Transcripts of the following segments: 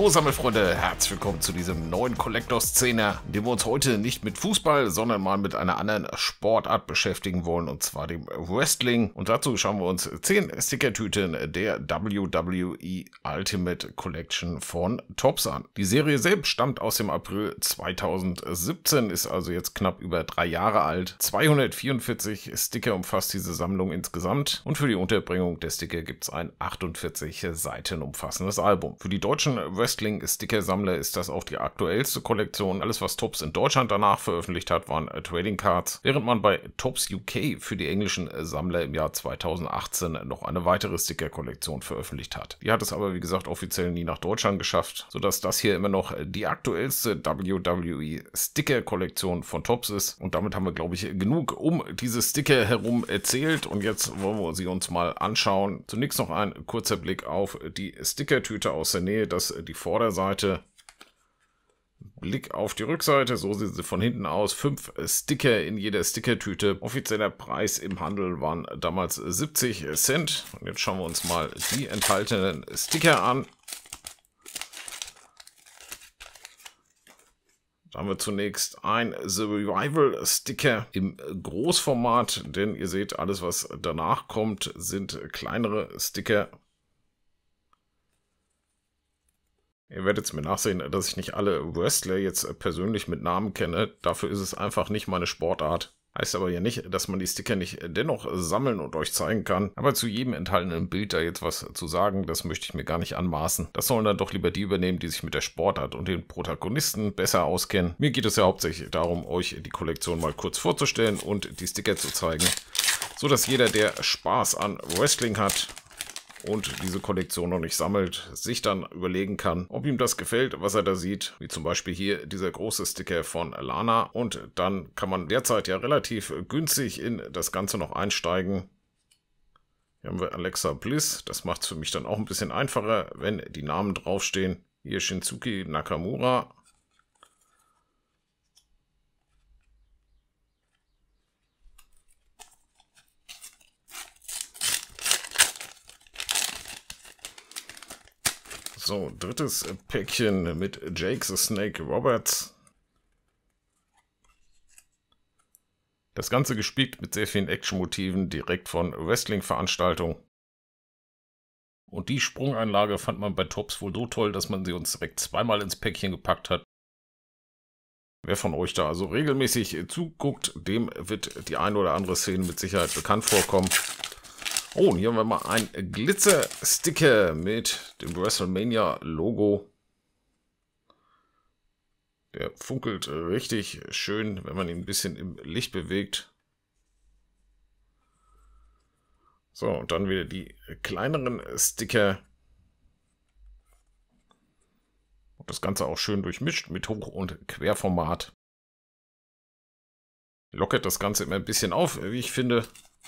Hallo Sammelfreunde, herzlich willkommen zu diesem neuen Collector-Szene, in dem wir uns heute nicht mit Fußball, sondern mal mit einer anderen Sportart beschäftigen wollen, und zwar dem Wrestling. Und dazu schauen wir uns 10 Stickertüten der WWE Ultimate Collection von Tops an. Die Serie selbst stammt aus dem April 2017, ist also jetzt knapp über drei Jahre alt. 244 Sticker umfasst diese Sammlung insgesamt und für die Unterbringung der Sticker gibt es ein 48 Seiten umfassendes Album. Für die deutschen Wrestling Wrestling ist dicke Sammler ist das auch die aktuellste Kollektion. Alles, was Tops in Deutschland danach veröffentlicht hat, waren äh, Trading Cards, während man bei Tops UK für die englischen äh, Sammler im Jahr 2018 noch eine weitere Sticker-Kollektion veröffentlicht hat. Die hat es aber, wie gesagt, offiziell nie nach Deutschland geschafft, sodass das hier immer noch äh, die aktuellste WWE Sticker-Kollektion von Tops ist. Und damit haben wir, glaube ich, genug um diese Sticker herum erzählt. Und jetzt wollen wir sie uns mal anschauen. Zunächst noch ein kurzer Blick auf die Sticker-Tüte aus der Nähe, dass die Vorderseite. Blick auf die Rückseite, so sieht sie von hinten aus. Fünf Sticker in jeder Stickertüte. Offizieller Preis im Handel waren damals 70 Cent. Und jetzt schauen wir uns mal die enthaltenen Sticker an. Da haben wir zunächst ein Survival Sticker im Großformat, denn ihr seht, alles was danach kommt, sind kleinere Sticker Ihr werdet es mir nachsehen, dass ich nicht alle Wrestler jetzt persönlich mit Namen kenne. Dafür ist es einfach nicht meine Sportart. Heißt aber ja nicht, dass man die Sticker nicht dennoch sammeln und euch zeigen kann. Aber zu jedem enthaltenen Bild da jetzt was zu sagen, das möchte ich mir gar nicht anmaßen. Das sollen dann doch lieber die übernehmen, die sich mit der Sportart und den Protagonisten besser auskennen. Mir geht es ja hauptsächlich darum, euch die Kollektion mal kurz vorzustellen und die Sticker zu zeigen, so dass jeder, der Spaß an Wrestling hat, und diese Kollektion noch nicht sammelt, sich dann überlegen kann, ob ihm das gefällt, was er da sieht, wie zum Beispiel hier dieser große Sticker von Lana und dann kann man derzeit ja relativ günstig in das Ganze noch einsteigen. Hier haben wir Alexa Bliss, das macht es für mich dann auch ein bisschen einfacher, wenn die Namen draufstehen. Hier Shinsuke Nakamura, So, drittes Päckchen mit Jake the Snake Roberts. Das Ganze gespickt mit sehr vielen Action-Motiven direkt von Wrestling-Veranstaltungen. Und die Sprunganlage fand man bei Tops wohl so toll, dass man sie uns direkt zweimal ins Päckchen gepackt hat. Wer von euch da also regelmäßig zuguckt, dem wird die ein oder andere Szene mit Sicherheit bekannt vorkommen. Oh, hier haben wir mal ein Glitzer-Sticker mit dem WrestleMania-Logo. Der funkelt richtig schön, wenn man ihn ein bisschen im Licht bewegt. So, und dann wieder die kleineren Sticker. Und das Ganze auch schön durchmischt mit Hoch- und Querformat. Lockert das Ganze immer ein bisschen auf, wie ich finde,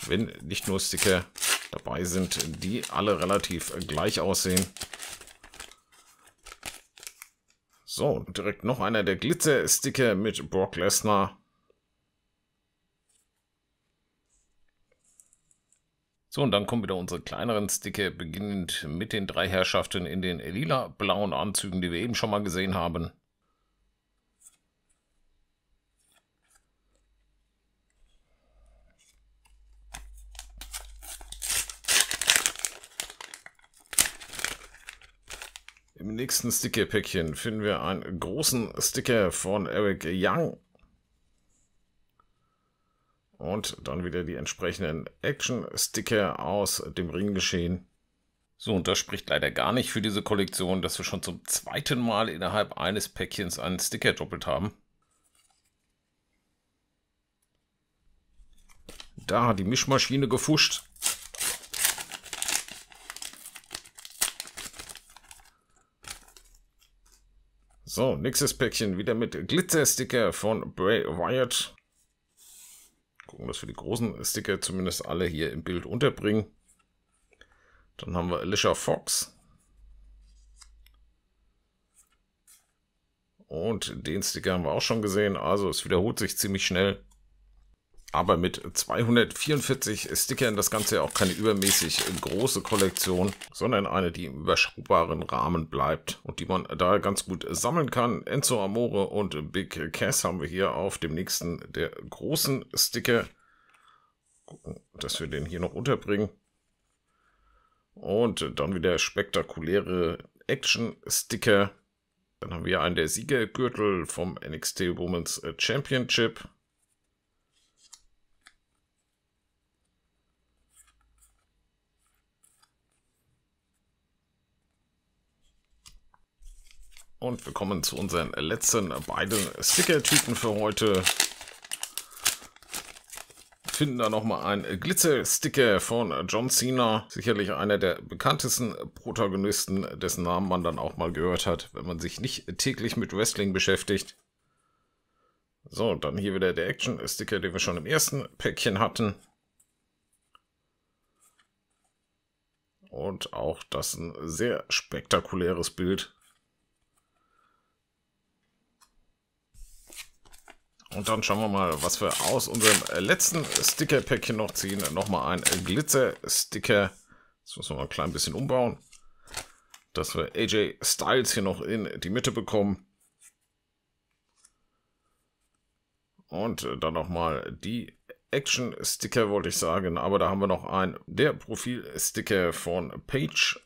wenn nicht nur Sticker dabei sind, die alle relativ gleich aussehen. So, direkt noch einer der Glitzer-Sticker mit Brock Lesnar. So, und dann kommen wieder unsere kleineren Sticker, beginnend mit den drei Herrschaften in den lila-blauen Anzügen, die wir eben schon mal gesehen haben. Im nächsten Sticker-Päckchen finden wir einen großen Sticker von Eric Young. Und dann wieder die entsprechenden Action-Sticker aus dem Ringgeschehen. So, und das spricht leider gar nicht für diese Kollektion, dass wir schon zum zweiten Mal innerhalb eines Päckchens einen Sticker doppelt haben. Da, hat die Mischmaschine gefuscht. So, nächstes Päckchen wieder mit Glitzer-Sticker von Bray Wyatt. Gucken, dass wir die großen Sticker zumindest alle hier im Bild unterbringen. Dann haben wir Alicia Fox. Und den Sticker haben wir auch schon gesehen. Also es wiederholt sich ziemlich schnell aber mit 244 Stickern das Ganze ja auch keine übermäßig große Kollektion, sondern eine, die im überschaubaren Rahmen bleibt und die man da ganz gut sammeln kann. Enzo Amore und Big Cass haben wir hier auf dem nächsten der großen Sticker. Gucken, dass wir den hier noch unterbringen. Und dann wieder spektakuläre Action-Sticker. Dann haben wir einen der Siegergürtel vom NXT Women's Championship. Und wir kommen zu unseren letzten beiden Sticker-Tüten für heute. Finden da nochmal einen Glitzer-Sticker von John Cena. Sicherlich einer der bekanntesten Protagonisten, dessen Namen man dann auch mal gehört hat, wenn man sich nicht täglich mit Wrestling beschäftigt. So, dann hier wieder der Action-Sticker, den wir schon im ersten Päckchen hatten. Und auch das ein sehr spektakuläres Bild. Und dann schauen wir mal, was wir aus unserem letzten sticker pack hier noch ziehen. Nochmal ein Glitzer-Sticker. Das müssen wir mal ein klein bisschen umbauen. Dass wir AJ Styles hier noch in die Mitte bekommen. Und dann nochmal die Action-Sticker, wollte ich sagen. Aber da haben wir noch einen der Profil-Sticker von Page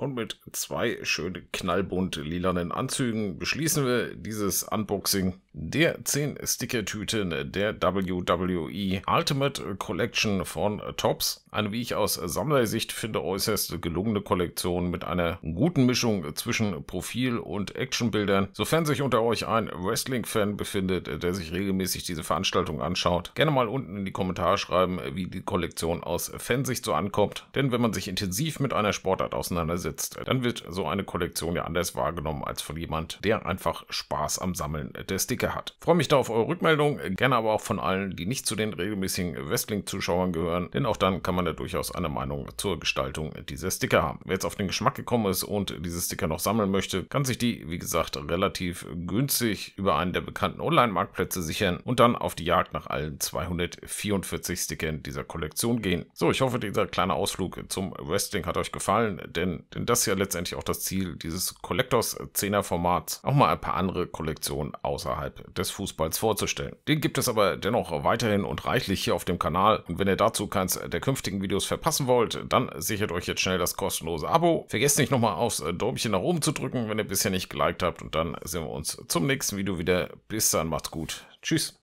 Und mit zwei schönen knallbunt lilanen Anzügen beschließen wir dieses Unboxing der 10-Sticker-Tüten der WWE Ultimate Collection von Tops. Eine, wie ich aus Sammlersicht finde, äußerst gelungene Kollektion mit einer guten Mischung zwischen Profil- und Actionbildern. Sofern sich unter euch ein Wrestling-Fan befindet, der sich regelmäßig diese Veranstaltung anschaut, gerne mal unten in die Kommentare schreiben, wie die Kollektion aus Fansicht so ankommt. Denn wenn man sich intensiv mit einer Sportart auseinandersetzt, dann wird so eine Kollektion ja anders wahrgenommen als von jemand, der einfach Spaß am Sammeln der Sticker Antike hat. Freue mich da auf eure Rückmeldung, gerne aber auch von allen, die nicht zu den regelmäßigen Wrestling-Zuschauern gehören, denn auch dann kann man da durchaus eine Meinung zur Gestaltung dieser Sticker haben. Wer jetzt auf den Geschmack gekommen ist und diese Sticker noch sammeln möchte, kann sich die, wie gesagt, relativ günstig über einen der bekannten Online-Marktplätze sichern und dann auf die Jagd nach allen 244 Stickern dieser Kollektion gehen. So, ich hoffe, dieser kleine Ausflug zum Wrestling hat euch gefallen, denn, denn das ist ja letztendlich auch das Ziel dieses Collectors 10er Formats, auch mal ein paar andere Kollektionen außerhalb außerhalb des Fußballs vorzustellen. Den gibt es aber dennoch weiterhin und reichlich hier auf dem Kanal. Und wenn ihr dazu keins der künftigen Videos verpassen wollt, dann sichert euch jetzt schnell das kostenlose Abo. Vergesst nicht nochmal aufs Däumchen nach oben zu drücken, wenn ihr bisher nicht geliked habt. Und dann sehen wir uns zum nächsten Video wieder. Bis dann, macht's gut. Tschüss.